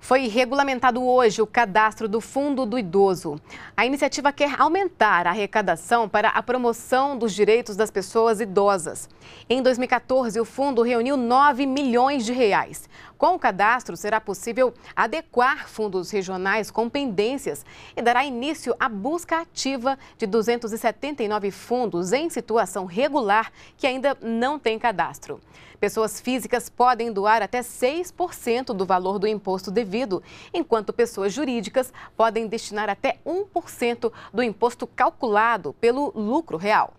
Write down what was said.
Foi regulamentado hoje o cadastro do Fundo do Idoso. A iniciativa quer aumentar a arrecadação para a promoção dos direitos das pessoas idosas. Em 2014, o fundo reuniu 9 milhões de reais. Com o cadastro, será possível adequar fundos regionais com pendências e dará início à busca ativa de 279 fundos em situação regular que ainda não têm cadastro. Pessoas físicas podem doar até 6% do valor do imposto devido, enquanto pessoas jurídicas podem destinar até 1% do imposto calculado pelo lucro real.